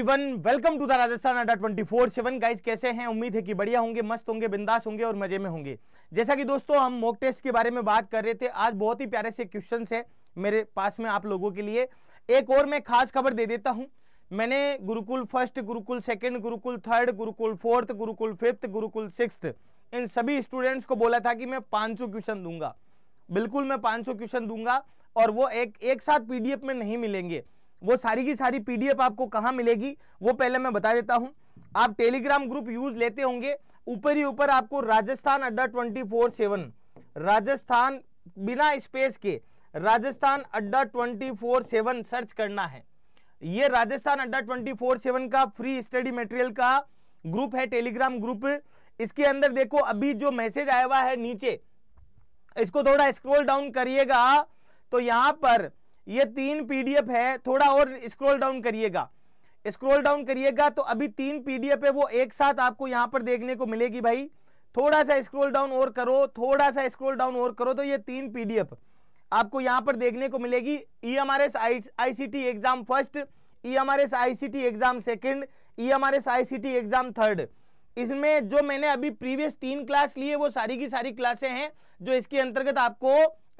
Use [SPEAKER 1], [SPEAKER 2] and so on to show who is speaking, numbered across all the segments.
[SPEAKER 1] Everyone welcome to the Rajasthan Adda twenty four seven guys कैसे हैं उम्मीद है कि बढ़िया होंगे मस्त होंगे बिंदास होंगे और मजे में होंगे जैसा कि दोस्तों हम मॉक टेस्ट के बारे में बात कर रहे थे आज बहुत ही प्यारे से क्वेश्चन है मेरे पास में आप लोगों के लिए एक और मैं खास खबर दे देता हूँ मैंने Gurukul first Gurukul second Gurukul third Gurukul fourth Gurukul fifth Gurukul six इन सभी स्टूडेंट्स को बोला था कि मैं पाँच क्वेश्चन दूंगा बिल्कुल मैं पाँच क्वेश्चन दूंगा और वो एक एक साथ पीडीएफ में नहीं मिलेंगे वो सारी की सारी पीडीएफ आपको कहाँ मिलेगी वो पहले मैं बता देता हूँ आप टेलीग्राम ग्रुप यूज लेते होंगे ऊपर ही ऊपर आपको Rajasthan Adda twenty four seven Rajasthan बिना स्पेस के Rajasthan Adda twenty four seven search करना है ये Rajasthan Adda twenty four seven का फ्री स्टडी मटेरियल का ग्रुप है टेलीग्राम ग्रुप इसके अंदर देखो अभी जो मैसेज आया हुआ है नीचे इसको थोड़ा स्क्रोल डाउन करिएगा तो यहां पर ये तीन पीडीएफ है थोड़ा और स्क्रॉल डाउन करिएगा स्क्रॉल डाउन करिएगा तो अभी तीन पीडीएफ है वो एक साथ आपको यहाँ पर देखने को मिलेगी भाई थोड़ा सा स्क्रॉल डाउन और करो थोड़ा सा स्क्रॉल डाउन और करो तो ये तीन पीडीएफ आपको यहाँ पर देखने को मिलेगी E M R S I C T exam first E M R S I C T exam second E M R S I C T exam third इसमें जो मैंने अभी प्रीवियस तीन क्लास ली है वो सारी की सारी क्लासे हैं जो इसके अंतर्गत आपको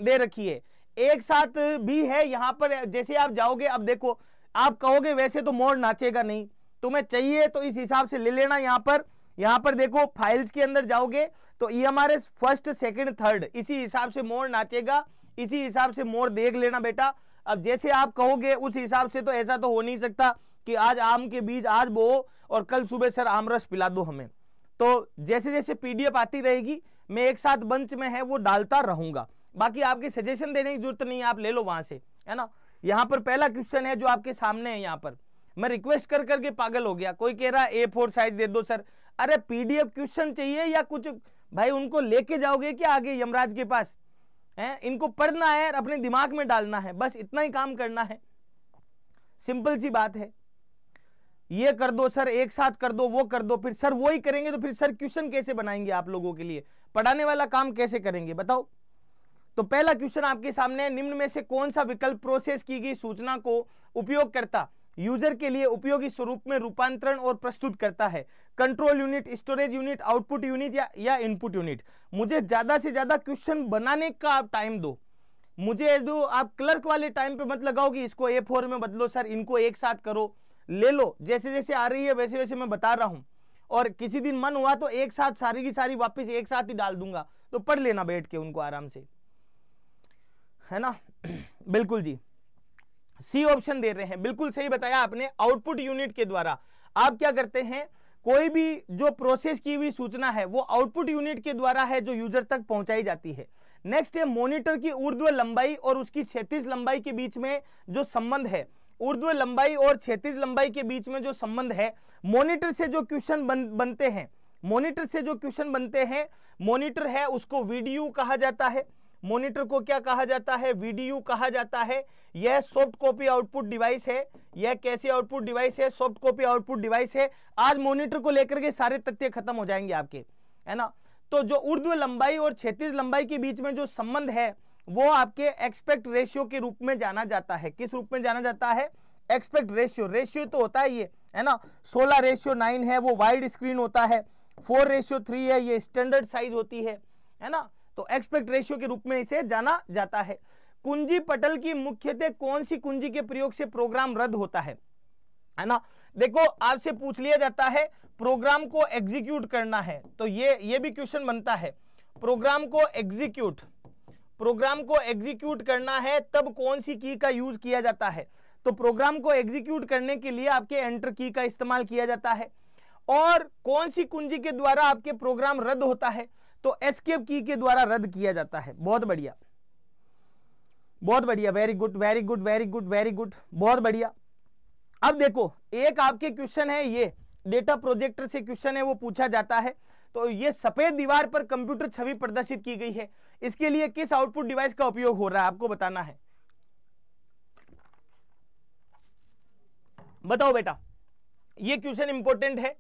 [SPEAKER 1] दे रखी है एक साथ भी है यहाँ पर जैसे आप जाओगे अब देखो आप कहोगे वैसे तो मोर नाचेगा नहीं तुम्हें चाहिए तो इस हिसाब से ले लेना यहाँ पर यहाँ पर देखो फाइल्स के अंदर जाओगे तो ये हमारे फर्स्ट सेकंड थर्ड इसी हिसाब से मोर नाचेगा इसी हिसाब से मोर देख लेना बेटा अब जैसे आप कहोगे उस हिसाब से तो ऐसा तो हो नहीं सकता कि आज आम के बीज आज बो और कल सुबह सर आम रस पिला दो हमें तो जैसे जैसे पीडीएफ आती रहेगी मैं एक साथ बंच में है वो डालता रहूंगा बाकी आपकी सजेशन देने की जरूरत नहीं है आप ले लो वहां से है ना यहाँ पर पहला क्वेश्चन है जो आपके सामने है यहाँ पर मैं रिक्वेस्ट कर करके पागल हो गया कोई कह रहा ए फोर साइज दे दो सर अरे पीडीएफ क्वेश्चन चाहिए या कुछ भाई उनको लेके जाओगे क्या आगे यमराज के पास हैं इनको पढ़ना है और अपने दिमाग में डालना है बस इतना ही काम करना है सिंपल सी बात है ये कर दो सर एक साथ कर दो वो कर दो फिर सर वो ही करेंगे तो फिर सर क्वेश्चन कैसे बनाएंगे आप लोगों के लिए पढ़ाने वाला काम कैसे करेंगे बताओ तो पहला क्वेश्चन आपके सामने निम्न में से कौन सा विकल्प प्रोसेस की गई सूचना को उपयोगकर्ता यूजर के लिए उपयोगी स्वरूप में रूपांतरण और प्रस्तुत करता है control unit storage unit output unit या, या इनपुट यूनिट मुझे ज्यादा से ज्यादा क्वेश्चन बनाने का आप टाइम दो मुझे दो आप क्लर्क वाले टाइम पे मत लगाओ कि इसको ए फोर में बदलो सर इनको एक साथ करो ले लो जैसे जैसे आ रही है वैसे वैसे मैं बता रहा हूँ और किसी दिन मन हुआ तो एक साथ सारी की सारी वापिस एक साथ ही डाल दूंगा तो पढ़ लेना बैठ के उनको आराम से है ना बिल्कुल जी सी ऑप्शन दे रहे हैं बिल्कुल सही बताया आपने आउटपुट यूनिट के द्वारा आप क्या करते हैं कोई भी जो प्रोसेस की हुई सूचना है वो आउटपुट यूनिट के द्वारा है जो यूजर तक पहुंचाई जाती है नेक्स्ट है मॉनिटर की ऊर्ध्व लंबाई और उसकी क्षैतिज लंबाई के बीच में जो संबंध है ऊर्ध्व लंबाई और क्षैतिज लंबाई के बीच में जो संबंध है मॉनिटर से जो क्वेश्चन बन, बनते हैं मॉनिटर से जो क्वेश्चन बनते हैं मॉनिटर है उसको वीडियो कहा जाता है मॉनिटर को क्या कहा जाता है वीडीयू कहा जाता है यह सॉफ्ट कॉपी आउटपुट डिवाइस है यह कैसी आउटपुट डिवाइस है सॉफ्ट कॉपी आउटपुट डिवाइस है आज मॉनिटर को लेकर के सारे तथ्य खत्म हो जाएंगे आपके है ना तो जो उर्द्व लंबाई और क्षेत्रीय लंबाई के बीच में जो संबंध है वो आपके एक्सपेक्ट रेशियो के रूप में जाना जाता है किस रूप में जाना जाता है एक्सपेक्ट रेशियो रेशियो तो होता है ये है ना सोलह रेशियो नाइन है वो वाइड स्क्रीन होता है फोर रेशियो थ्री है ये स्टैंडर्ड साइज होती है है ना तो एक्सपेक्ट रेशियो के रूप में इसे जाना जाता है कुंजी पटल की मुख्यतः कौन सी कुंजी के प्रयोग से प्रोग्राम रद्द होता है है ना देखो आपसे पूछ लिया जाता है प्रोग्राम को एग्जीक्यूट करना है तो ये ये भी क्वेश्चन बनता है प्रोग्राम को एग्जीक्यूट प्रोग्राम को एग्जीक्यूट करना है तब कौन सी की का यूज किया जाता है तो प्रोग्राम को एग्जीक्यूट करने के लिए आपके एंटर की का इस्तेमाल किया जाता है और कौन सी कुंजी के द्वारा आपके प्रोग्राम रद्द होता है तो एस्केप की के द्वारा रद्द किया जाता है बहुत बढ़िया बहुत बढ़िया very good very good very good very good बहुत बढ़िया अब देखो एक आपके क्वेश्चन है ये डेटा प्रोजेक्टर से क्वेश्चन है वो पूछा जाता है तो ये सफेद दीवार पर कंप्यूटर छवि प्रदर्शित की गई है इसके लिए किस आउटपुट डिवाइस का उपयोग हो रहा है आपको बताना है बताओ बेटा ये क्वेश्चन इंपॉर्टेंट है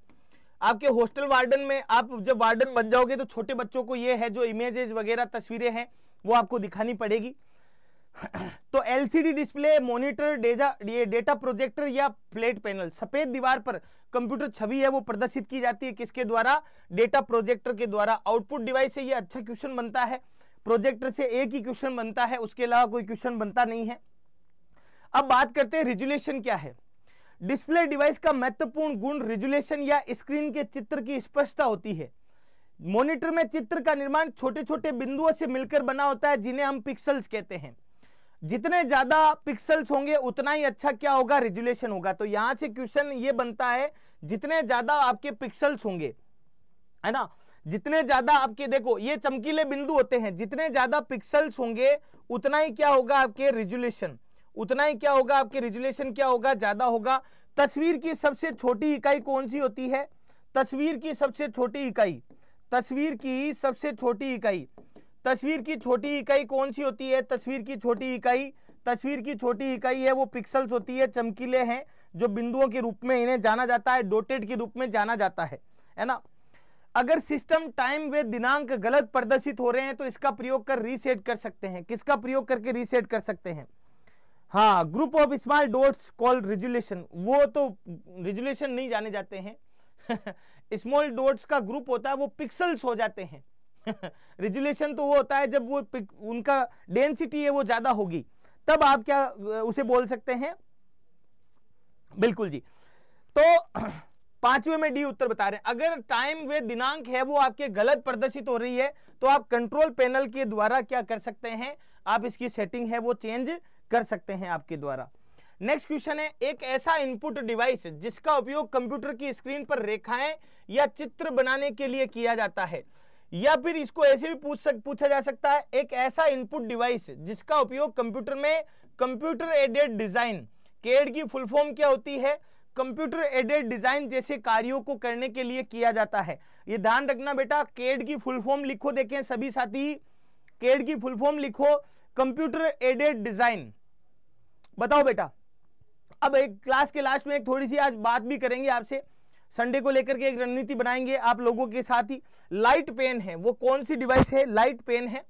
[SPEAKER 1] आपके हॉस्टल वार्डन में आप जब वार्डन बन जाओगे तो छोटे बच्चों को ये है जो इमेजेस वगैरह तस्वीरें हैं वो आपको दिखानी पड़ेगी तो एलसीडी डिस्प्ले मॉनिटर डेजा ये डेटा प्रोजेक्टर या प्लेट पैनल सफेद दीवार पर कंप्यूटर छवि है वो प्रदर्शित की जाती है किसके द्वारा डेटा प्रोजेक्टर के द्वारा आउटपुट डिवाइस से ये अच्छा क्वेश्चन बनता है प्रोजेक्टर से एक ही क्वेश्चन बनता है उसके अलावा कोई क्वेश्चन बनता नहीं है अब बात करते हैं रिजुलेशन क्या है डिस्प्ले डिवाइस का महत्वपूर्ण गुण रेजुलेशन या स्क्रीन के चित्र की स्पष्टता होती है मॉनिटर में चित्र का निर्माण छोटे छोटे बिंदुओं से मिलकर बना होता है जिन्हें हम पिक्सल्स कहते हैं जितने ज्यादा पिक्सल्स होंगे उतना ही अच्छा क्या होगा रेजुलेशन होगा तो यहां से क्वेश्चन ये बनता है जितने ज्यादा आपके पिक्सल्स होंगे है ना जितने ज्यादा आपके देखो ये चमकीले बिंदु होते हैं जितने ज्यादा पिक्सल्स होंगे उतना ही क्या होगा आपके रेजुलेशन उतना ही क्या होगा आपके रिजुलेशन क्या होगा ज्यादा होगा तस्वीर की सबसे छोटी इकाई कौन सी होती है तस्वीर की सबसे छोटी इकाई तस्वीर की सबसे छोटी इकाई तस्वीर की छोटी इकाई कौन सी होती है तस्वीर की छोटी इकाई तस्वीर की छोटी इकाई है वो पिक्सल्स होती है चमकीले हैं जो बिंदुओं के रूप में इन्हें जाना जाता है डोटेड के रूप में जाना जाता है है ना अगर सिस्टम टाइम वे दिनांक गलत प्रदर्शित हो रहे हैं तो इसका प्रयोग कर रीसेट कर सकते हैं किसका प्रयोग करके रीसेट कर सकते हैं हाँ group of small dots call resolution वो तो रेजुलेशन नहीं जाने जाते हैं स्मॉल डॉट्स का ग्रुप होता है वो पिक्सल्स हो जाते हैं रिजुलेशन तो वो होता है जब वो उनका डेंसिटी है वो ज़्यादा होगी तब आप क्या उसे बोल सकते हैं बिल्कुल जी तो पांचवे में डी उत्तर बता रहे हैं अगर टाइम वे दिनांक है वो आपके गलत प्रदर्शित हो रही है तो आप कंट्रोल पैनल के द्वारा क्या कर सकते हैं आप इसकी सेटिंग है वो चेंज कर सकते हैं आपके द्वारा नेक्स्ट क्वेश्चन है एक ऐसा इनपुट डिवाइस जिसका उपयोग कंप्यूटर की स्क्रीन पर रेखाएं या चित्र बनाने के लिए किया जाता है या फिर इसको ऐसे भी पूछ सक, पूछा जा सकता है एक ऐसा इनपुट डिवाइस जिसका उपयोग कंप्यूटर में कंप्यूटर एडेड डिजाइन केड की फुल फॉर्म क्या होती है कंप्यूटर एडेड डिजाइन जैसे कार्यों को करने के लिए किया जाता है ये ध्यान रखना बेटा केड की फुल फॉर्म लिखो देखें सभी साथी केड की फुल फॉर्म लिखो कंप्यूटर एडेड डिजाइन बताओ बेटा अब एक क्लास के लास्ट में एक थोड़ी सी आज बात भी करेंगे आपसे संडे को लेकर के एक रणनीति बनाएंगे आप लोगों के साथ ही लाइट पेन है वो कौन सी डिवाइस है लाइट पेन है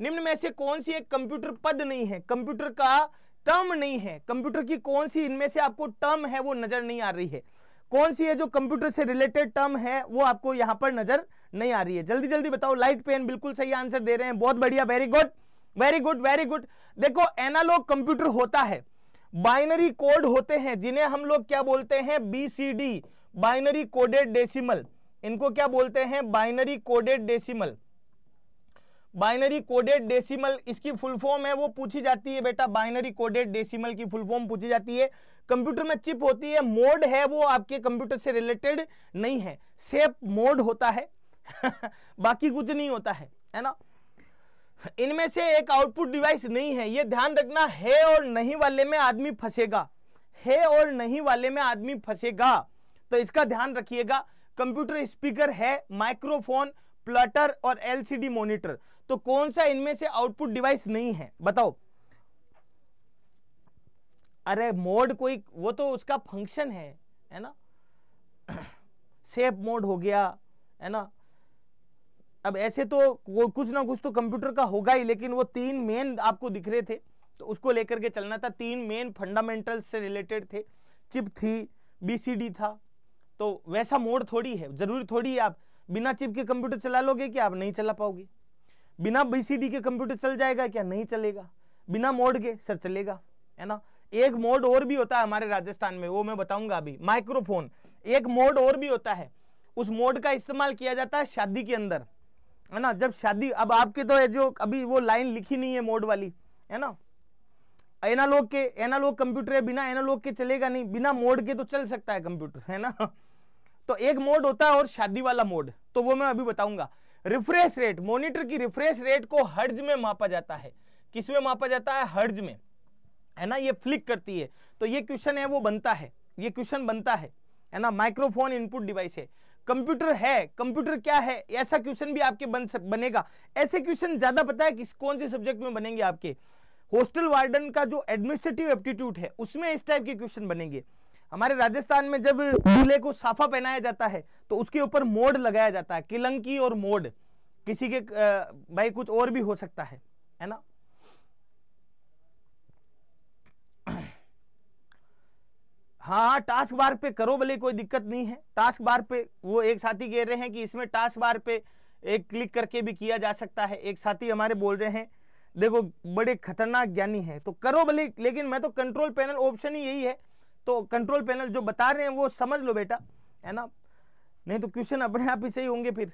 [SPEAKER 1] निम्न में से कौन सी एक कंप्यूटर पद नहीं है कंप्यूटर का टर्म नहीं है कंप्यूटर की कौन सी इनमें से आपको टर्म है वो नजर नहीं आ रही है कौन सी है जो कंप्यूटर से रिलेटेड टर्म है वो आपको यहां पर नजर नहीं आ रही है जल्दी जल्दी बताओ लाइट पेन बिल्कुल सही आंसर दे रहे हैं बहुत बढ़िया very good very good very good देखो एनालॉग कंप्यूटर होता है बाइनरी कोड होते हैं जिन्हें हम लोग क्या बोलते हैं बीसीडी बाइनरी कोडेड डेसिमल इनको क्या बोलते हैं binary coded decimal binary coded decimal इसकी फुल फॉर्म है वो पूछी जाती है बेटा बाइनरी कोडेड डेसिमल की फुल फॉर्म पूछी जाती है कंप्यूटर में चिप होती है मोड है वो आपके कंप्यूटर से रिलेटेड नहीं है सेफ मोड होता है बाकी कुछ नहीं होता है है ना इनमें से एक आउटपुट डिवाइस नहीं है ये ध्यान रखना है और नहीं वाले में आदमी फंसेगा है और नहीं वाले में आदमी फंसेगा तो इसका ध्यान रखिएगा कंप्यूटर स्पीकर है माइक्रोफोन प्लटर और एलसीडी मॉनिटर तो कौन सा इनमें से आउटपुट डिवाइस नहीं है बताओ अरे मोड कोई वो तो उसका फंक्शन है है ना सेफ मोड हो गया है ना अब ऐसे तो कुछ ना कुछ तो कंप्यूटर का होगा ही लेकिन वो तीन मेन आपको दिख रहे थे तो उसको लेकर के चलना था तीन मेन फंडामेंटल से रिलेटेड थे चिप थी बी था तो वैसा मोड थोड़ी है जरूरी थोड़ी है आप बिना चिप के कंप्यूटर चला लोगे क्या आप नहीं चला पाओगे बिना बी के कंप्यूटर चल जाएगा क्या नहीं चलेगा बिना मोड के सर चलेगा है ना एक मोड और भी होता है हमारे राजस्थान में वो मैं बताऊंगा अभी माइक्रोफोन एक मोड और भी होता है उस मोड का इस्तेमाल किया जाता है शादी के अंदर है ना जब शादी अब आपके तो जो अभी वो लाइन लिखी नहीं है मोड वाली है ना एनालॉग के एनालॉग कंप्यूटर है बिना एनालॉग के चलेगा नहीं बिना मोड के तो चल सकता है कंप्यूटर है ना तो एक मोड होता है और शादी वाला मोड तो वो मैं अभी बताऊंगा रिफ्रेश रेट मॉनिटर की रिफ्रेश रेट को हर्ज में मापा जाता है किस में मापा जाता है हर्ज में है ना ये फ्लिक करती है तो ये क्वेश्चन है वो बनता है ये क्वेश्चन बनता है है ना माइक्रोफोन इनपुट डिवाइस है कंप्यूटर है कंप्यूटर क्या है ऐसा क्वेश्चन भी आपके बन सक, बनेगा ऐसे क्वेश्चन ज्यादा पता है किस कौन से सब्जेक्ट में बनेंगे आपके हॉस्टल वार्डन का जो एडमिनिस्ट्रेटिव एप्टीट्यूड है उसमें इस टाइप के क्वेश्चन बनेंगे हमारे राजस्थान में जब किले को साफा पहनाया जाता है तो उसके ऊपर मोड लगाया जाता है किलंकी और मोड किसी के भाई कुछ और भी हो सकता है है ना हाँ टास्क बार पे करो भले कोई दिक्कत नहीं है टास्क बार पे वो एक साथी कह रहे हैं कि इसमें टास्क बार पे एक क्लिक करके भी किया जा सकता है एक साथी हमारे बोल रहे हैं देखो बड़े खतरनाक ज्ञानी है तो करो भले लेकिन मैं तो कंट्रोल पैनल ऑप्शन ही यही है तो कंट्रोल पैनल जो बता रहे हैं वो समझ लो बेटा है ना नहीं तो क्वेश्चन अपने आप ही सही होंगे फिर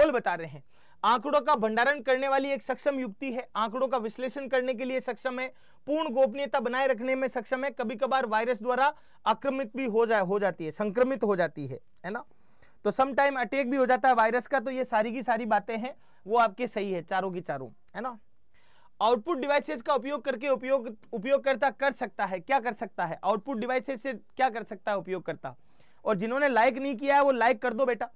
[SPEAKER 1] ओल बता रहे हैं आंकड़ों का भंडारण करने वाली एक सक्षम युक्ति है आंकड़ों का विश्लेषण करने के लिए सक्षम है पूर्ण गोपनीयता बनाए रखने में सक्षम है कभी कभार वायरस द्वारा आक्रमित भी हो जाए हो जाती है संक्रमित हो जाती है है ना तो समटाइम अटैक भी हो जाता है वायरस का तो ये सारी की सारी बातें हैं वो आपके सही है चारों की चारों है ना आउटपुट डिवाइसेस का उपयोग करके उपयोग उपयोगकर्ता कर सकता है क्या कर सकता है आउटपुट डिवाइसेस से क्या कर सकता है उपयोगकर्ता और जिन्होंने लाइक नहीं किया है वो लाइक कर दो बेटा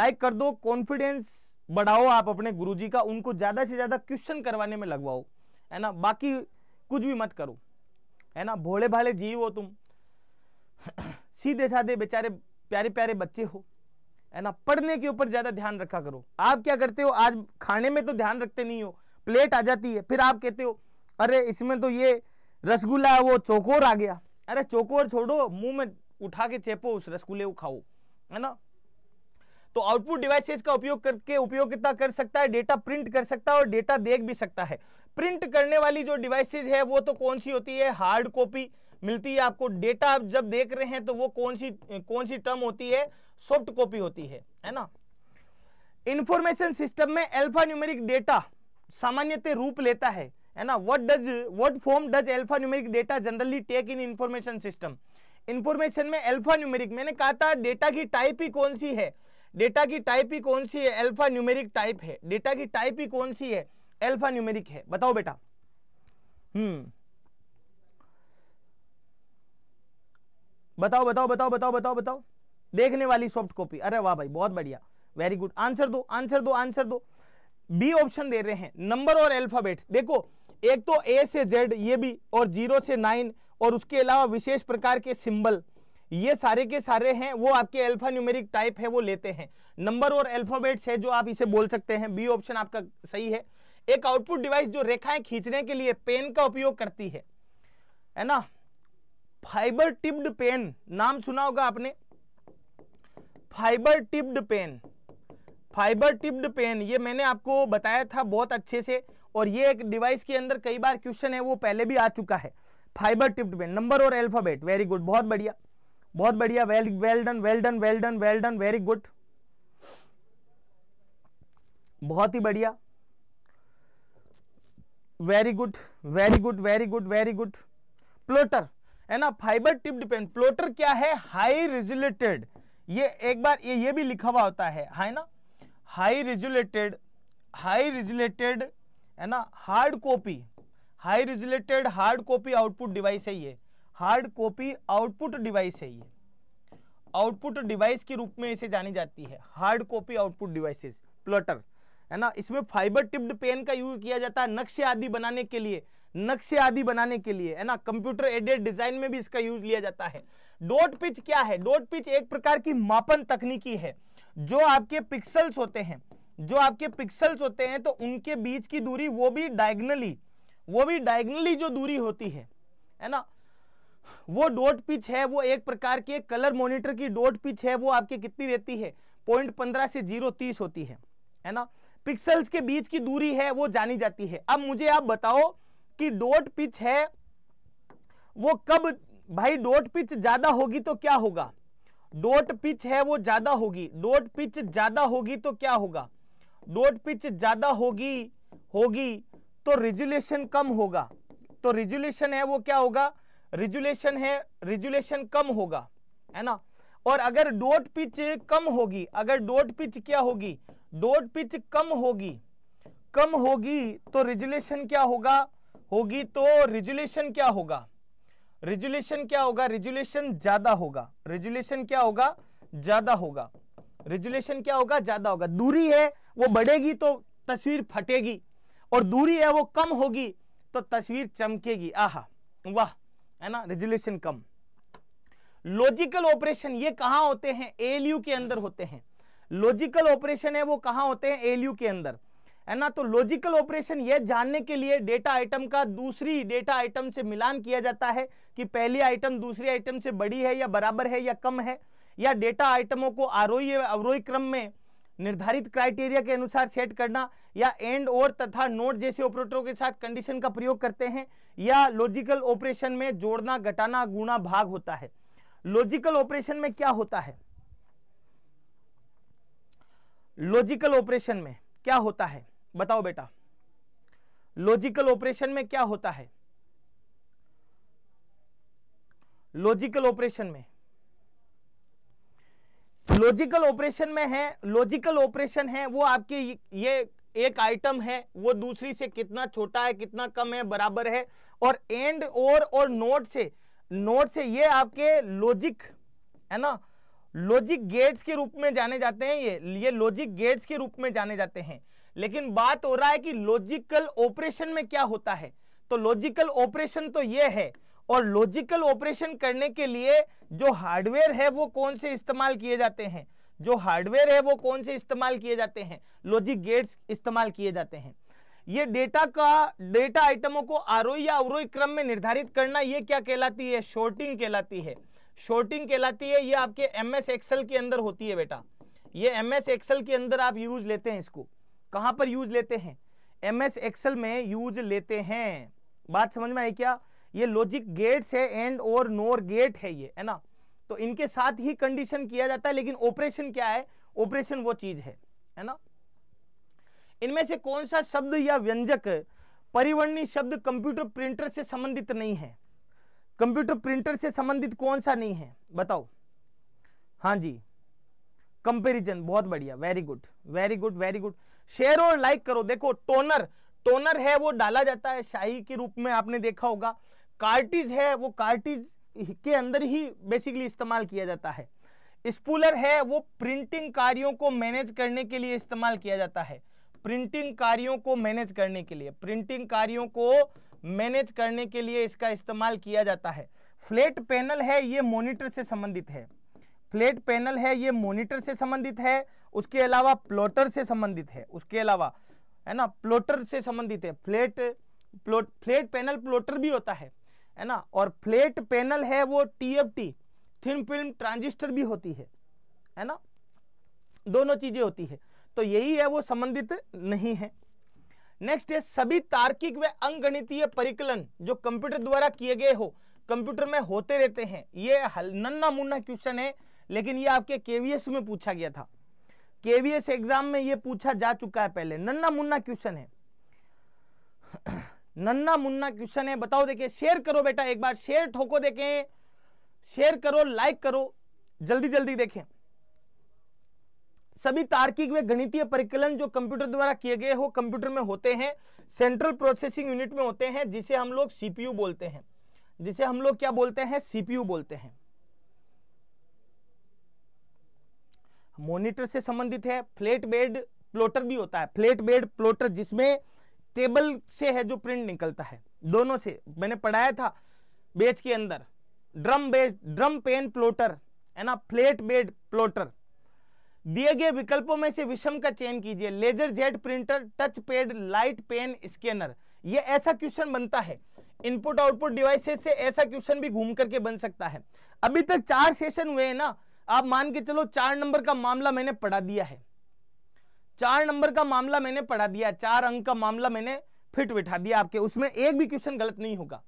[SPEAKER 1] लाइक कर दो कॉन्फिडेंस बढ़ाओ आप अपने गुरुजी का उनको ज़्यादा से ज़्यादा क्वेश्चन करवाने में लगवाओ है ना बाकी कुछ भी मत करो है ना भोले भाले जीव हो तुम सीधे साधे बेचारे प्यारे प्यारे बच्चे हो है ना पढ़ने के ऊपर ज़्यादा ध्यान रखा करो आप क्या करते हो आज खाने में तो ध्यान रखते नहीं हो प्लेट आ जाती है फिर आप कहते हो अरे इसमें तो ये रसगुल्ला है वो चौकोर आ गया अरे चोकोर छोड़ो मुंह में उठा के चेपो उस रसगुल्ले को खाओ है ना तो आउटपुट डिवाइसेस का उपयोग करके उपयोगिता कर सकता है डेटा प्रिंट कर सकता है और डेटा देख भी सकता है प्रिंट करने वाली जो डिवाइसेज है वो तो कौन सी होती है हार्ड कॉपी मिलती है आपको डेटा आप जब देख रहे हैं तो वो कौन सी कौन सी टर्म होती है सॉफ्ट कॉपी होती है है ना इंफॉर्मेशन सिस्टम में एल्फा न्यूमेरिक डेटा सामान्यतः रूप लेता है है ना what does what form does alphanumeric data generally take in information system information में एल्फा न्यूमेरिक मैंने कहा था डेटा की टाइप ही कौन सी है डेटा की टाइप ही कौन सी है एल्फा न्यूमेरिक टाइप है डेटा की टाइप ही कौन सी है एल्फा न्यूमेरिक है बताओ बेटा हम्म बताओ बताओ बताओ बताओ बताओ बताओ देखने वाली सॉफ्ट कॉपी अरे वाह भाई बहुत बढ़िया वेरी गुड आंसर दो आंसर दो आंसर दो बी ऑप्शन दे रहे हैं नंबर और एल्फाबेट देखो एक तो ए से जेड ये भी और जीरो से नाइन और उसके अलावा विशेष प्रकार के सिंबल ये सारे के सारे हैं वो आपके अल्फा न्यूमेरिक टाइप है वो लेते हैं नंबर और अल्फाबेट्स है जो आप इसे बोल सकते हैं बी ऑप्शन आपका सही है एक आउटपुट डिवाइस जो रेखाएं खींचने के लिए पेन का उपयोग करती है है ना फाइबर टिप्ड पेन नाम सुना होगा आपने fibre tipped pen fibre tipped pen ये मैंने आपको बताया था बहुत अच्छे से और ये एक डिवाइस के अंदर कई बार क्वेश्चन है वो पहले भी आ चुका है फाइबर टिप्ड पेन नंबर और एल्फाबेट वेरी गुड बहुत बढ़िया बहुत बढ़िया well well done well done well done well done very good बहुत ही बढ़िया very good very good very good very good plotter है ना फाइबर टिप डिपेंड प्लोटर क्या है हाई रेजुलेटेड ये एक बार ये ये भी लिखा हुआ होता है है ना हाई रेजुलेटेड हाई रेजुलेटेड है ना hard copy high resoluted hard copy output device है ये हार्ड कॉपी आउटपुट डिवाइस है ये आउटपुट डिवाइस के रूप में इसे जानी जाती है hard copy output devices plotter है ना इसमें फाइबर टिप्ड पेन का यूज किया जाता है नक्शे आदि बनाने के लिए नक्शे आदि बनाने के लिए है ना कंप्यूटर एडेड डिजाइन में भी इसका यूज लिया जाता है डॉट पिच क्या है डॉट पिच एक प्रकार की मापन तकनीकी है जो आपके पिक्सल्स होते हैं जो आपके पिक्सल्स होते हैं तो उनके बीच की दूरी वो भी डायग्नली वो भी डायग्नली जो दूरी होती है है ना वो डॉट पिच है वो एक प्रकार के कलर मॉनिटर की डॉट पिच है वो आपके कितनी रहती है पॉइंट पंद्रह से जीरो तीस होती है है ना पिक्सल्स के बीच की दूरी है वो जानी जाती है अब मुझे आप बताओ कि डॉट पिच है वो कब भाई डॉट पिच ज्यादा होगी तो क्या होगा डॉट पिच है वो ज्यादा होगी डॉट पिच ज्यादा होगी तो क्या होगा डॉट पिच ज्यादा होगी होगी तो रिजुलेशन कम होगा तो रिजुलेशन है वो क्या होगा रिजुलेशन है रिजुलेशन कम होगा है ना और अगर डॉट पिच कम होगी अगर डॉट पिच क्या होगी डोट पिच कम होगी कम होगी तो रिजुलेशन क्या होगा होगी तो रिजुलेशन क्या होगा रिजुलेशन क्या होगा रिजुलेशन ज्यादा होगा रिजुलेशन क्या होगा ज्यादा होगा रिजुलेशन क्या होगा ज्यादा होगा दूरी है वो बढ़ेगी तो तस्वीर फटेगी और दूरी है वो कम होगी तो तस्वीर चमकेगी आहा वाह है ना रिजुलेशन कम लॉजिकल ऑपरेशन ये कहां होते हैं एलयू के अंदर होते हैं लॉजिकल ऑपरेशन है वो कहाँ होते हैं एलयू के अंदर है ना तो लॉजिकल ऑपरेशन यह जानने के लिए डेटा आइटम का दूसरी डेटा आइटम से मिलान किया जाता है कि पहली आइटम दूसरी आइटम से बड़ी है या बराबर है या कम है या डेटा आइटमों को आरोही अवरोही क्रम में निर्धारित क्राइटेरिया के अनुसार सेट करना या एंड और तथा नोट जैसे ऑपरेटरों के साथ कंडीशन का प्रयोग करते हैं या लॉजिकल ऑपरेशन में जोड़ना घटाना गुणा भाग होता है लॉजिकल ऑपरेशन में क्या होता है लॉजिकल ऑपरेशन में क्या होता है बताओ बेटा लॉजिकल ऑपरेशन में क्या होता है लॉजिकल ऑपरेशन में लॉजिकल ऑपरेशन में है लॉजिकल ऑपरेशन है वो आपके ये एक आइटम है वो दूसरी से कितना छोटा है कितना कम है बराबर है और एंड और और नोट से नोट से ये आपके लॉजिक है ना लॉजिक गेट्स के रूप में जाने जाते हैं ये ये लॉजिक गेट्स के रूप में जाने जाते हैं लेकिन बात हो रहा है कि लॉजिकल ऑपरेशन में क्या होता है तो लॉजिकल ऑपरेशन तो ये है और लॉजिकल ऑपरेशन करने के लिए जो हार्डवेयर है वो कौन से इस्तेमाल किए जाते हैं जो हार्डवेयर है वो कौन से इस्तेमाल किए जाते हैं लॉजिक गेट्स इस्तेमाल किए जाते हैं ये डेटा का डेटा आइटमों को आरोही या अवरोही क्रम में निर्धारित करना ये क्या कहलाती है शॉर्टिंग कहलाती है शॉर्टिंग कहलाती है ये आपके एम एस एक्सल के अंदर होती है बेटा ये एम एस एक्सल के अंदर आप यूज लेते हैं इसको कहाँ पर यूज लेते हैं एम एस एक्सल में यूज लेते हैं बात समझ में आई क्या ये लॉजिक गेट्स है एंड और नोर गेट है ये है ना तो इनके साथ ही कंडीशन किया जाता है लेकिन ऑपरेशन क्या है ऑपरेशन वो चीज है है ना इनमें से कौन सा शब्द या व्यंजक परिवर्णी शब्द कंप्यूटर प्रिंटर से संबंधित नहीं है कंप्यूटर प्रिंटर से संबंधित कौन सा नहीं है बताओ हाँ जी कंपेरिजन बहुत बढ़िया very good very good very good share और लाइक करो देखो टोनर टोनर है वो डाला जाता है शाही के रूप में आपने देखा होगा कार्टिज है वो कार्टिज के अंदर ही बेसिकली इस्तेमाल किया जाता है स्पूलर है वो प्रिंटिंग कार्यों को मैनेज करने के लिए इस्तेमाल किया जाता है प्रिंटिंग कार्यों को मैनेज करने के लिए प्रिंटिंग कार्यों को मैनेज करने के लिए इसका इस्तेमाल किया जाता है फ्लैट पैनल है ये मोनिटर से संबंधित है फ्लैट पैनल है ये मोनिटर से संबंधित है उसके अलावा प्लॉटर से संबंधित है उसके अलावा है ना प्लॉटर से संबंधित है flat plot flat panel plotter भी होता है है ना और फ्लैट पैनल है वो टी थिन फिल्म ट्रांजिस्टर भी होती है है ना दोनों चीज़ें होती है तो यही है वो संबंधित नहीं है नेक्स्ट है सभी तार्किक व अंगणितीय परिकलन जो कंप्यूटर द्वारा किए गए हो कंप्यूटर में होते रहते हैं ये नन्ना मुन्ना क्वेश्चन है लेकिन ये आपके केवीएस में पूछा गया था केवीएस एग्जाम में ये पूछा जा चुका है पहले नन्ना मुन्ना क्वेश्चन है नन्ना मुन्ना क्वेश्चन है बताओ देखे शेयर करो बेटा एक बार शेयर ठोको देखें शेयर करो लाइक करो जल्दी जल्दी देखें सभी तार्किक व गणितीय परिकलन जो कंप्यूटर द्वारा किए गए हो कंप्यूटर में होते हैं सेंट्रल प्रोसेसिंग यूनिट में होते हैं जिसे हम लोग सीपीयू बोलते हैं जिसे हम लोग क्या बोलते हैं सीपीयू बोलते हैं मॉनिटर से संबंधित है फ्लेट बेड प्लोटर भी होता है फ्लेट बेड प्लोटर जिसमें टेबल से है जो प्रिंट निकलता है दोनों से मैंने पढ़ाया था बेच के अंदर drum base drum pen plotter है ना फ्लेट बेड प्लोटर दिए गए विकल्पों में से विषम का चयन कीजिए laser jet printer touch pad light pen scanner यह ऐसा क्वेश्चन बनता है इनपुट आउटपुट डिवाइसेस से ऐसा क्वेश्चन भी घूम करके बन सकता है अभी तक चार सेशन हुए हैं ना आप मान के चलो चार नंबर का मामला मैंने पढ़ा दिया है चार नंबर का मामला मैंने पढ़ा दिया चार अंक का मामला मैंने फिट बिठा दिया आपके उसमें एक भी क्वेश्चन गलत नहीं होगा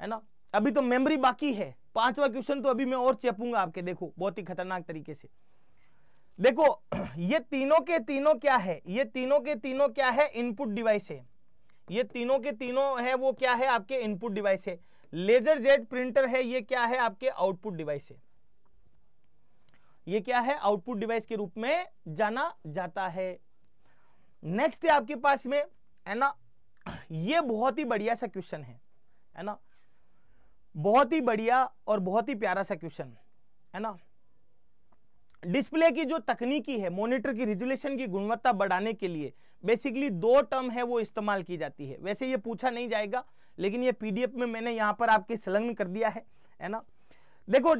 [SPEAKER 1] है ना अभी तो मेमोरी बाकी है पांचवा क्वेश्चन तो अभी मैं और चेपूंगा आपके देखो बहुत ही खतरनाक तरीके से देखो ये तीनों के तीनों क्या है ये तीनों के तीनों क्या है इनपुट डिवाइस है ये तीनों के तीनों है वो क्या है आपके इनपुट डिवाइस है लेजर जेट प्रिंटर है ये क्या है आपके आउटपुट डिवाइस है ये क्या है आउटपुट डिवाइस के रूप में जाना जाता है नेक्स्ट है आपके पास में है ना ये बहुत ही बढ़िया सा क्वेश्चन है है ना बहुत ही बढ़िया और बहुत ही प्यारा सा क्वेश्चन है ना डिस्प्ले की जो तकनीकी है मॉनिटर की रिजुलेशन की गुणवत्ता बढ़ाने के लिए बेसिकली दो टर्म है वो इस्तेमाल की जाती है वैसे ये पूछा नहीं जाएगा लेकिन ये पीडीएफ में मैंने यहाँ पर आपके संलग्न कर दिया है है ना देखो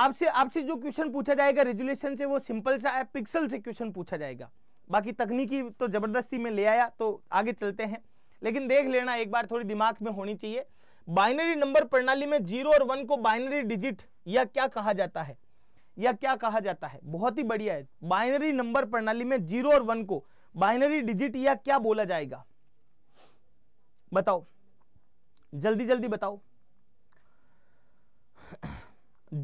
[SPEAKER 1] आपसे आपसे जो क्वेश्चन पूछा जाएगा रेजुलेशन से वो सिंपल सा है पिक्सल से क्वेश्चन पूछा जाएगा बाकी तकनीकी तो ज़बरदस्ती में ले आया तो आगे चलते हैं लेकिन देख लेना एक बार थोड़ी दिमाग में होनी चाहिए बाइनरी नंबर प्रणाली में जीरो और वन को बाइनरी डिजिट या क्या कहा जाता है या क्या कहा जाता है बहुत ही बढ़िया है बाइनरी नंबर प्रणाली में जीरो और वन को बाइनरी डिजिट या क्या बोला जाएगा बताओ जल्दी जल्दी बताओ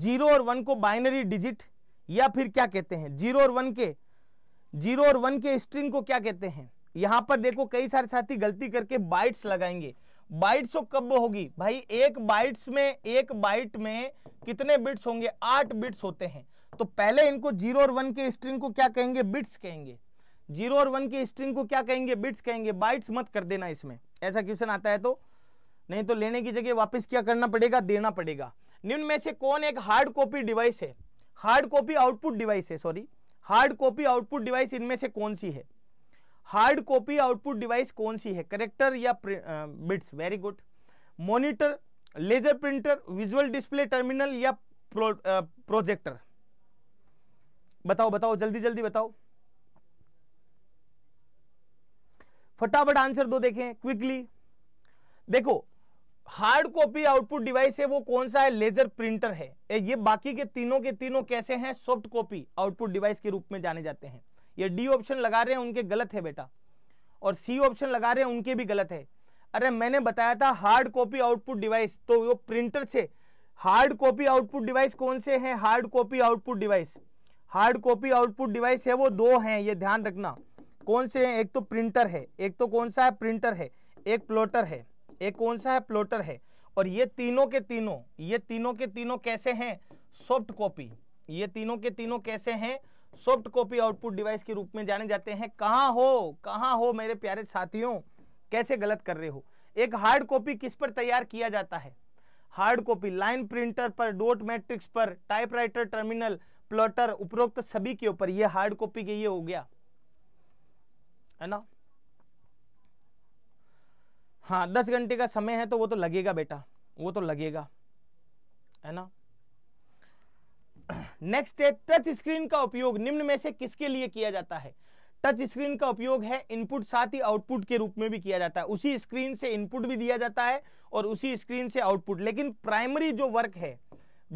[SPEAKER 1] जीरो और वन को बाइनरी डिजिट या फिर क्या कहते हैं जीरो और वन के जीरो और वन के स्ट्रिंग को क्या कहते हैं यहां पर देखो कई सारे साथी गलती करके बाइट्स लगाएंगे बाइट्स कब होगी भाई एक बाइट्स में एक बाइट में कितने बिट्स होंगे आठ बिट्स होते हैं तो पहले इनको जीरो और वन के स्ट्रिंग को क्या कहेंगे बिट्स कहेंगे जीरो और वन की स्ट्रिंग को क्या कहेंगे बिट्स कहेंगे बाइट्स मत कर देना इसमें ऐसा क्वेश्चन आता है तो नहीं तो लेने की जगह वापस क्या करना पड़ेगा देना पड़ेगा निम्न में से कौन एक हार्ड कॉपी डिवाइस है हार्ड कॉपी आउटपुट डिवाइस है sorry hard copy output device इनमें से कौन सी है हार्ड कॉपी आउटपुट डिवाइस कौन सी है करेक्टर या bits very good monitor laser printer visual display terminal या प्रो, आ, प्रोजेक्टर बताओ बताओ जल्दी जल्दी बताओ फटाफट आंसर दो देखें क्विकली देखो हार्ड कॉपी आउटपुट डिवाइस है वो कौन सा है लेजर प्रिंटर है ये बाकी के तीनों के तीनों कैसे हैं सॉफ्ट कॉपी आउटपुट डिवाइस के रूप में जाने जाते हैं ये डी ऑप्शन लगा रहे हैं उनके गलत है बेटा और सी ऑप्शन लगा रहे हैं उनके भी गलत है अरे मैंने बताया था हार्ड कॉपी आउटपुट डिवाइस तो वो प्रिंटर से हार्ड कॉपी आउटपुट डिवाइस कौन से हैं hard copy output device hard copy output device है वो दो हैं ये ध्यान रखना कौन से हैं एक तो प्रिंटर है एक तो कौन सा है प्रिंटर है एक प्लॉटर है एक कौन सा है प्लॉटर है और ये तीनों के तीनों ये तीनों के तीनों कैसे हैं सॉफ्ट कॉपी ये तीनों के तीनों कैसे हैं सॉफ्ट कॉपी आउटपुट डिवाइस के रूप में जाने जाते हैं कहाँ हो कहाँ हो मेरे प्यारे साथियों कैसे गलत कर रहे हो एक हार्ड कॉपी किस पर तैयार किया जाता है हार्ड कॉपी लाइन प्रिंटर पर डोट मैट्रिक्स पर टाइपराइटर टर्मिनल प्लॉटर उपरोक्त सभी के ऊपर ये हार्ड कॉपी के ये हो गया है ना हाँ दस घंटे का समय है तो वो तो लगेगा बेटा वो तो लगेगा है ना नेक्स्ट है टच स्क्रीन का उपयोग निम्न में से किसके लिए किया जाता है टच स्क्रीन का उपयोग है इनपुट साथ ही आउटपुट के रूप में भी किया जाता है उसी स्क्रीन से इनपुट भी दिया जाता है और उसी स्क्रीन से आउटपुट लेकिन प्राइमरी जो वर्क है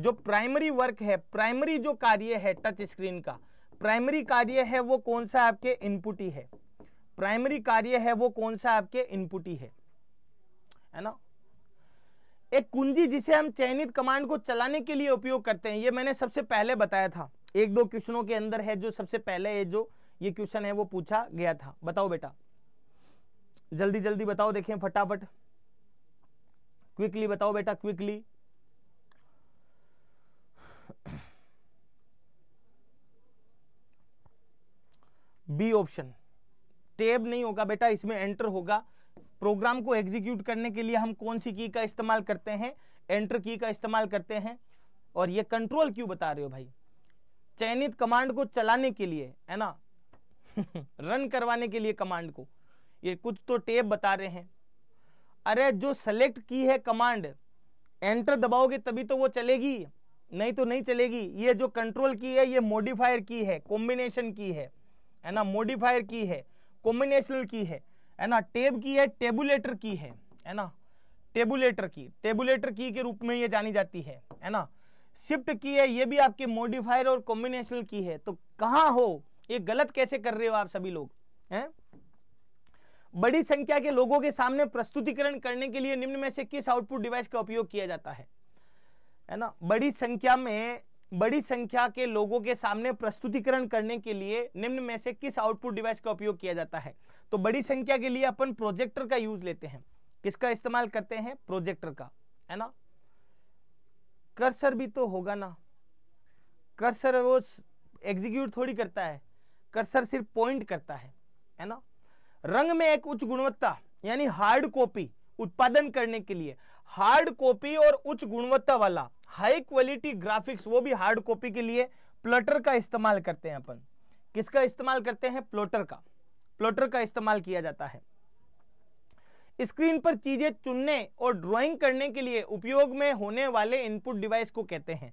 [SPEAKER 1] जो प्राइमरी वर्क है प्राइमरी जो कार्य है टच स्क्रीन का प्राइमरी कार्य है वो कौन सा आपके इनपुट ही है प्राइमरी कार्य है वो कौन सा आपके इनपुट ही है है ना एक कुंजी जिसे हम चयनित कमांड को चलाने के लिए उपयोग करते हैं ये मैंने सबसे पहले बताया था एक दो क्वेश्चनों के अंदर है जो सबसे पहले है जो ये क्वेश्चन है वो पूछा गया था बताओ बेटा जल्दी जल्दी बताओ देखें फटाफट क्विकली बताओ बेटा क्विकली बी ऑप्शन टेब नहीं होगा बेटा इसमें एंटर होगा प्रोग्राम को एग्जीक्यूट करने के लिए हम कौन सी की का इस्तेमाल करते हैं एंटर की का इस्तेमाल करते हैं और ये कंट्रोल क्यों बता रहे हो भाई चयनित कमांड को चलाने के लिए है ना रन करवाने के लिए कमांड को ये कुछ तो टेप बता रहे हैं अरे जो सेलेक्ट की है कमांड एंटर दबाओगे तभी तो वो चलेगी नहीं तो नहीं चलेगी ये जो कंट्रोल की है ये मोडिफायर की है कॉम्बिनेशन की है है ना मोडिफायर की है कॉम्बिनेशनल की है है ना टेब की है टेबुलेटर की है है ना टेबुलेटर की टेबुलेटर की के रूप में ये जानी जाती है है ना शिफ्ट की है ये भी आपके मॉडिफायर और कॉम्बिनेशनल की है तो कहाँ हो ये गलत कैसे कर रहे हो आप सभी लोग हैं बड़ी संख्या के लोगों के सामने प्रस्तुतिकरण करने के लिए निम्न में से किस आउटपुट डिवाइस का उपयोग किया जाता है है ना बड़ी संख्या में बड़ी संख्या के लोगों के सामने प्रस्तुतिकरण करने के लिए निम्न में से किस आउटपुट डिवाइस का उपयोग किया जाता है तो बड़ी संख्या के लिए अपन प्रोजेक्टर का यूज लेते हैं किसका इस्तेमाल करते हैं प्रोजेक्टर का है ना कर्सर भी तो होगा ना कर्सर वो एग्जीक्यूट थोड़ी करता है कर्सर सिर्फ पॉइंट करता है है ना रंग में एक उच्च गुणवत्ता यानी हार्ड कॉपी उत्पादन करने के लिए हार्ड कॉपी और उच्च गुणवत्ता वाला हाई क्वालिटी ग्राफिक्स वो भी हार्ड कॉपी के लिए प्लटर का इस्तेमाल करते हैं अपन किसका इस्तेमाल करते हैं प्लॉटर का प्लॉटर का इस्तेमाल किया जाता है स्क्रीन पर चीजें चुनने और ड्राइंग करने के लिए उपयोग में होने वाले इनपुट डिवाइस को कहते हैं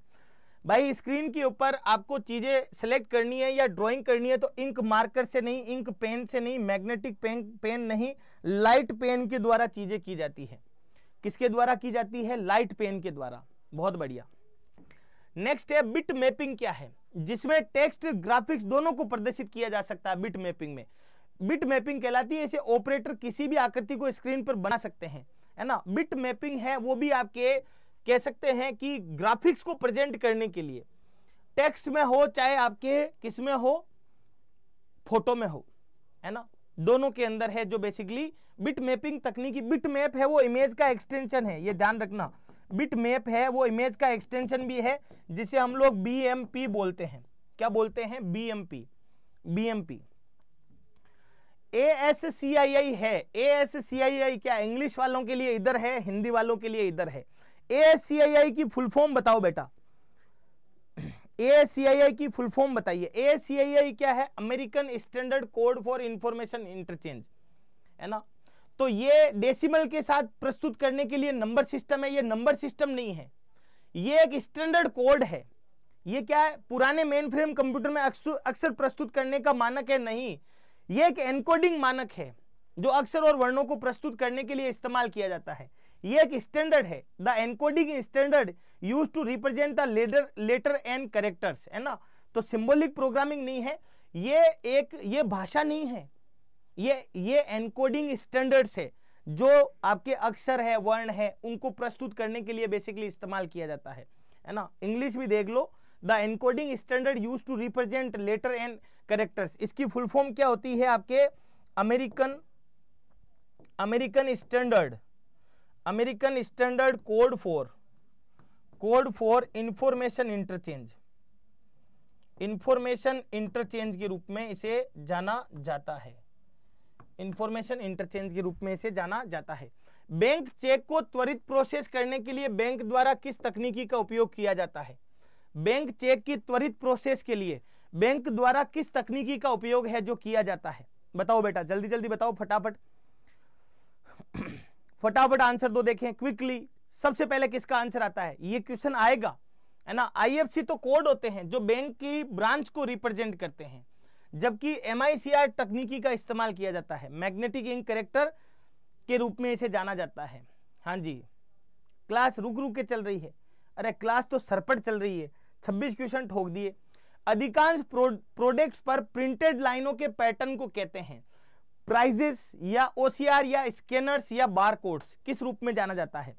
[SPEAKER 1] भाई स्क्रीन के ऊपर आपको चीज़ें सेलेक्ट करनी है या ड्राइंग करनी है तो इंक मार्कर से नहीं इंक पेन से नहीं मैग्नेटिक पेन पेन नहीं लाइट पेन के द्वारा चीज़ें की जाती है किसके द्वारा की जाती है लाइट पेन के द्वारा बहुत बढ़िया नेक्स्ट है बिट मैपिंग क्या है जिसमें टेक्स्ट ग्राफिक्स दोनों को प्रदर्शित किया जा सकता है बिट मैपिंग में बिट मैपिंग कहलाती है इसे ऑपरेटर किसी भी आकृति को स्क्रीन पर बना सकते हैं है ना बिट मैपिंग है वो भी आपके कह सकते हैं कि ग्राफिक्स को प्रेजेंट करने के लिए टेक्स्ट में हो चाहे आपके किस में हो फोटो में हो है ना दोनों के अंदर है जो बेसिकली बिट मैपिंग तकनीकी बिट मैप है वो इमेज का एक्सटेंशन है ये ध्यान रखना बिट मैप है वो इमेज का एक्सटेंशन भी है जिसे हम लोग बी बोलते हैं क्या बोलते हैं B M P B M P A S C I I है ए एस सी आई आई क्या इंग्लिश वालों के लिए इधर है हिंदी वालों के लिए इधर है ए एस सी आई आई की फुल फॉर्म बताओ बेटा ए सी आई आई की फुल फॉर्म बताइए ए क्या है American standard code for information interchange है ना तो ये डेसिमल के साथ प्रस्तुत करने के लिए नंबर सिस्टम है ये नंबर सिस्टम नहीं है ये एक स्टैंडर्ड कोड है ये क्या है पुराने मेन फ्रेम कंप्यूटर में अक्सर प्रस्तुत करने का मानक है नहीं ये एक एनकोडिंग मानक है जो अक्षर और वर्णों को प्रस्तुत करने के लिए इस्तेमाल किया जाता है ये एक स्टैंडर्ड है the encoding standard use to represent the letter and characters है ना तो सिंबोलिक प्रोग्रामिंग नहीं है ये एक ये भाषा नहीं है ये ये एनकोडिंग स्टैंडर्ड्स है जो आपके अक्षर है वर्ण है उनको प्रस्तुत करने के लिए बेसिकली इस्तेमाल किया जाता है है ना इंग्लिश भी देख लो the encoding standard use to represent letter and characters इसकी फुल फॉर्म क्या होती है आपके American American standard American standard code for code for information interchange information interchange के रूप में इसे जाना जाता है इंफॉर्मेशन इंटरचेंज के रूप में इसे जाना जाता है बैंक चेक को त्वरित प्रोसेस करने के लिए बैंक द्वारा किस तकनीकी का उपयोग किया जाता है बैंक चेक की त्वरित प्रोसेस के लिए बैंक द्वारा किस तकनीकी का उपयोग है जो किया जाता है बताओ बेटा जल्दी जल्दी बताओ फटाफट फटाफट आंसर दो देखें क्विकली सबसे पहले किसका आंसर आता है ये क्वेश्चन आएगा है ना आईएफसी तो कोड होते हैं जो बैंक की ब्रांच को रिप्रेजेंट करते हैं जबकि एम तकनीकी का इस्तेमाल किया जाता है मैग्नेटिक इंक करेक्टर के रूप में इसे जाना जाता है हाँ जी क्लास रुक रुक के चल रही है अरे क्लास तो सरपट चल रही है छब्बीस क्वेश्चन ठोक दिए अधिकांश प्रोडक्ट्स पर प्रिंटेड लाइनों के पैटर्न को कहते हैं प्राइजेस या ओसीआर या स्कैनर्स या बार कोड्स किस रूप में जाना जाता है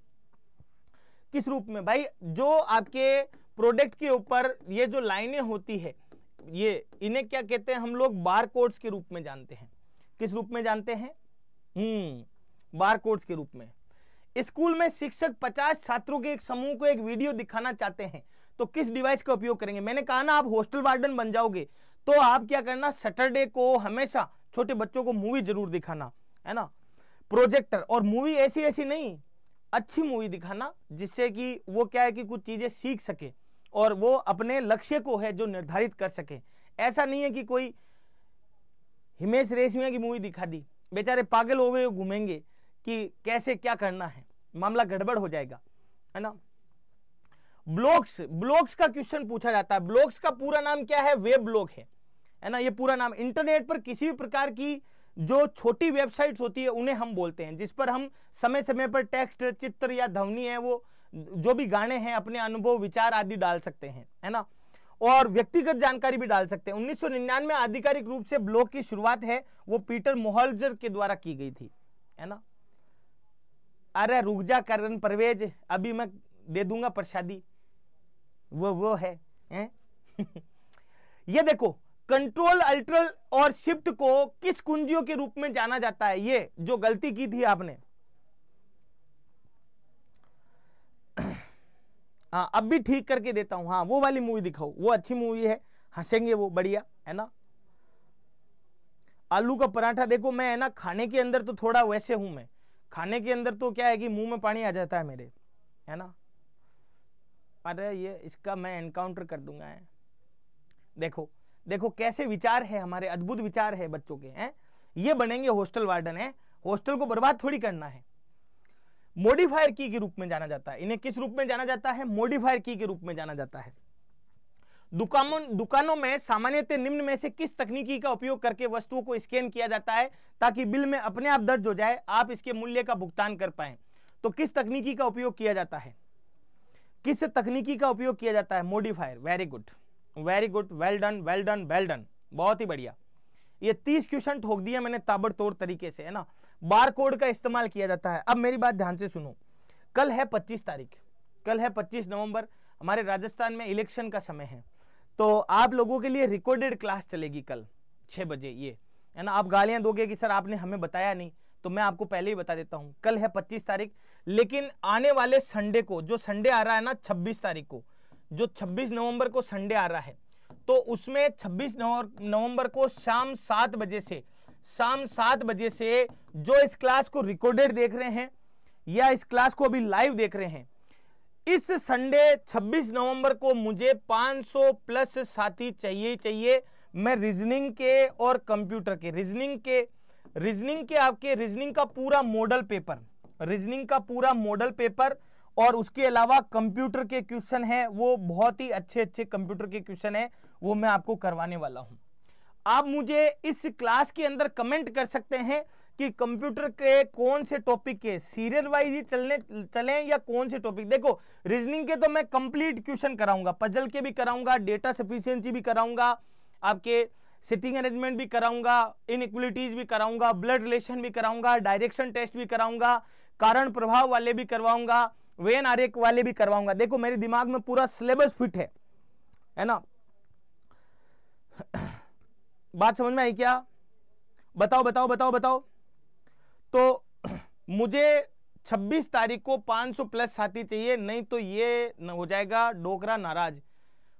[SPEAKER 1] किस रूप में भाई जो आपके प्रोडक्ट के ऊपर ये जो लाइनें होती है ये इन्हें क्या कहते हैं हम लोग बार कोड्स के रूप में जानते हैं किस रूप में जानते हैं हम्म बार कोड्स के रूप में स्कूल में शिक्षक 50 छात्रों के एक समूह को एक वीडियो दिखाना चाहते हैं तो किस डिवाइस का उपयोग करेंगे मैंने कहा ना आप हॉस्टल वार्डन बन जाओगे तो आप क्या करना सैटरडे को हमेशा छोटे बच्चों को मूवी जरूर दिखाना है ना प्रोजेक्टर और मूवी ऐसी ऐसी नहीं अच्छी मूवी दिखाना जिससे कि वो क्या है कि कुछ चीज़ें सीख सके और वो अपने लक्ष्य को है जो निर्धारित कर सके ऐसा नहीं है कि कोई हिमेश रेशमिया की मूवी दिखा दी बेचारे पागल हो गए घूमेंगे कि कैसे क्या करना है मामला गड़बड़ हो जाएगा है ना ब्लॉक्स ब्लॉक्स का क्वेश्चन पूछा जाता है ब्लॉक्स का पूरा नाम क्या है वेब ब्लॉक है है ना ये पूरा नाम इंटरनेट पर किसी भी प्रकार की जो छोटी वेबसाइट्स होती है उन्हें हम बोलते हैं जिस पर हम समय समय पर टेक्स्ट चित्र या ध्वनि है वो जो भी गाने हैं अपने अनुभव विचार आदि डाल सकते हैं है ना और व्यक्तिगत जानकारी भी डाल सकते हैं 1999 में आधिकारिक रूप से ब्लॉग की शुरुआत है वो पीटर मोहल्जर के द्वारा की गई थी है ना अरे रुगजा करण परवेज अभी मैं दे दूंगा प्रसादी वो वो है, है? ये देखो कंट्रोल अल्ट्रल और शिफ्ट को किस कुंजियों के रूप में जाना जाता है ये जो गलती की थी आपने हाँ अब भी ठीक करके देता हूं हाँ वो वाली मूवी दिखाओ वो अच्छी मूवी है हंसेंगे वो बढ़िया है ना आलू का पराठा देखो मैं है ना खाने के अंदर तो थोड़ा वैसे हूं मैं खाने के अंदर तो क्या है कि मुंह में पानी आ जाता है मेरे है ना अरे ये इसका मैं एनकाउंटर कर दूंगा है देखो देखो कैसे विचार है हमारे अद्भुत विचार है बच्चों के हैं ये बनेंगे हॉस्टल वार्डन है हॉस्टल को बर्बाद थोड़ी करना है मोडिफायर की के रूप में जाना जाता है इन्हें किस रूप में जाना जाता है मोडिफायर की के रूप में जाना जाता है दुकानों दुकानों में सामान्यतः निम्न में से किस तकनीकी का उपयोग करके वस्तुओं को स्कैन किया जाता है ताकि बिल में अपने आप दर्ज हो जाए आप इसके मूल्य का भुगतान कर पाए तो किस तकनीकी का उपयोग किया जाता है किस तकनीकी का उपयोग किया जाता है modifier very good very good well done well done well done बहुत ही बढ़िया ये तीस क्वेश्चन ठोक दिया मैंने ताबड़तोड़ तरीके से है ना बार कोड का इस्तेमाल किया जाता है अब मेरी बात ध्यान से सुनो कल है पच्चीस तारीख कल है पच्चीस नवंबर हमारे राजस्थान में इलेक्शन का समय है तो आप लोगों के लिए रिकॉर्डेड क्लास चलेगी कल छः बजे ये है ना आप गालियां दोगे कि सर आपने हमें बताया नहीं तो मैं आपको पहले ही बता देता हूँ कल है पच्चीस तारीख लेकिन आने वाले संडे को जो संडे आ रहा है ना छब्बीस तारीख को जो 26 नवंबर को संडे आ रहा है तो उसमें 26 नवंबर को शाम सात बजे से शाम सात बजे से जो इस क्लास को रिकॉर्डेड देख रहे हैं या इस क्लास को अभी लाइव देख रहे हैं इस संडे 26 नवंबर को मुझे 500 प्लस साथी चाहिए चाहिए मैं रीजनिंग के और कंप्यूटर के रीजनिंग के रीजनिंग के आपके रीजनिंग का पूरा मॉडल पेपर रीजनिंग का पूरा मॉडल पेपर और उसके अलावा कंप्यूटर के क्वेश्चन हैं वो बहुत ही अच्छे अच्छे कंप्यूटर के क्वेश्चन हैं वो मैं आपको करवाने वाला हूँ आप मुझे इस क्लास के अंदर कमेंट कर सकते हैं कि कंप्यूटर के कौन से टॉपिक के सीरियल वाइज ही चलने चलें या कौन से टॉपिक देखो रीजनिंग के तो मैं कंप्लीट क्वेश्चन कराऊंगा पजल के भी कराऊंगा डेटा सफिशियंसी भी कराऊंगा आपके सिटिंग अरेंजमेंट भी कराऊंगा इन भी कराऊंगा ब्लड रिलेशन भी कराऊंगा डायरेक्शन टेस्ट भी कराऊंगा कारण प्रभाव वाले भी करवाऊंगा वेन आरेख वाले भी करवाऊंगा देखो मेरे दिमाग में पूरा सिलेबस फिट है है ना बात समझ में आई क्या बताओ बताओ बताओ बताओ तो मुझे 26 तारीख को 500 प्लस साथी चाहिए नहीं तो ये हो जाएगा डोकरा नाराज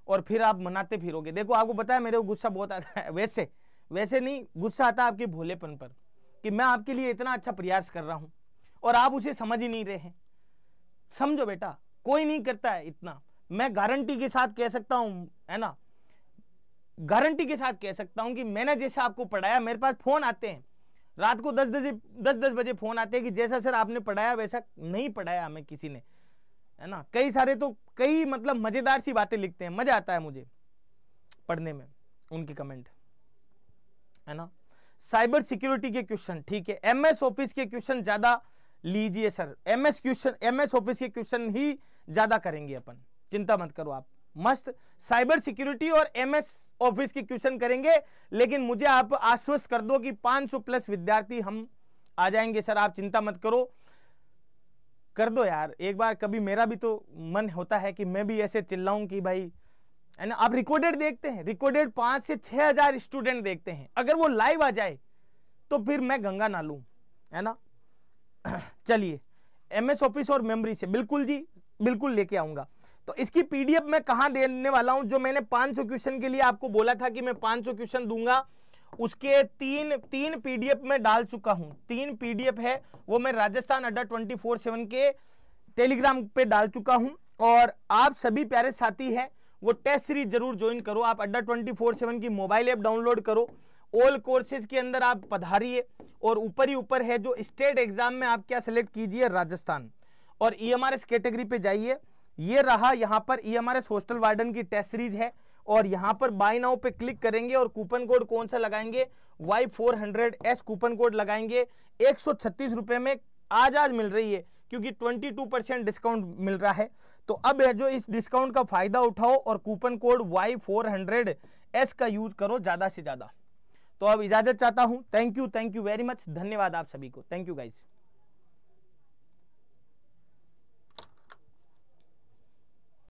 [SPEAKER 1] और फिर आप मनाते फिरोगे देखो आपको बताया मेरे को गुस्सा बहुत आता है वैसे वैसे नहीं गुस्सा आता है आपके भोलेपन पर कि मैं आपके लिए इतना अच्छा प्रयास कर रहा हूं और आप उसे समझ ही नहीं रहे हैं समझो बेटा कोई नहीं करता है इतना मैं गारंटी के साथ कह सकता हूं है ना गारंटी के साथ कह सकता हूं कि मैंने जैसा आपको पढ़ाया मेरे पास फोन आते हैं रात को दस बजे दस दस बजे फोन आते हैं कि जैसा सर आपने पढ़ाया वैसा नहीं पढ़ाया हमें किसी ने है ना कई सारे तो कई मतलब मज़ेदार सी बातें लिखते हैं मज़ा आता है मुझे पढ़ने में उनके कमेंट है ना साइबर सिक्योरिटी के क्वेश्चन ठीक है एमएस ऑफिस के क्वेश्चन ज़्यादा लीजिए sir MS question MS office के क्वेश्चन ही ज्यादा करेंगे अपन चिंता मत करो आप मस्त साइबर सिक्योरिटी और एमएस ऑफिस के क्वेश्चन करेंगे लेकिन मुझे आप आश्वस्त कर दो कि 500 प्लस विद्यार्थी हम आ जाएंगे सर आप चिंता मत करो कर दो यार एक बार कभी मेरा भी तो मन होता है कि मैं भी ऐसे चिल्लाऊं कि भाई है ना आप रिकॉर्डेड देखते हैं रिकॉर्डेड पांच से छह हज़ार स्टूडेंट देखते हैं अगर वो लाइव आ जाए तो फिर मैं गंगा ना लू है ना चलिए एम एस ऑफिस और मेमोरी से बिल्कुल जी बिल्कुल लेके आऊंगा तो इसकी पीडीएफ मैं कहां देने वाला हूं जो मैंने 500 क्वेश्चन के लिए आपको बोला था कि मैं 500 क्वेश्चन दूंगा उसके तीन तीन पीडीएफ में डाल चुका हूं तीन पीडीएफ है वो मैं Rajasthan Adda twenty four seven के टेलीग्राम पे डाल चुका हूं और आप सभी प्यारे साथी हैं वो टेस्ट सीरीज जरूर ज्वाइन करो आप अड्डा ट्वेंटी फोर सेवन की मोबाइल ऐप डाउनलोड करो ऑल कोर्सेज के अंदर आप पधारिए और ऊपर ही ऊपर है जो स्टेट एग्जाम में आप क्या सिलेक्ट कीजिए राजस्थान और E M R S category पे जाइए ये रहा यहाँ पर E M R S hostel warden की टेस्ट सीरीज है और यहाँ पर बाई नाउ पे क्लिक करेंगे और कूपन कोड कौन सा लगाएंगे Y four hundred S coupon code लगाएंगे एक सौ छत्तीस रुपये में आज आज मिल रही है क्योंकि ट्वेंटी टू परसेंट डिस्काउंट मिल रहा है तो अब है जो इस डिस्काउंट का फायदा उठाओ और coupon code Y four hundred S का यूज करो ज़्यादा से ज़्यादा तो अब इजाजत चाहता हूं thank you thank you very much धन्यवाद आप सभी को थैंक यू गाइस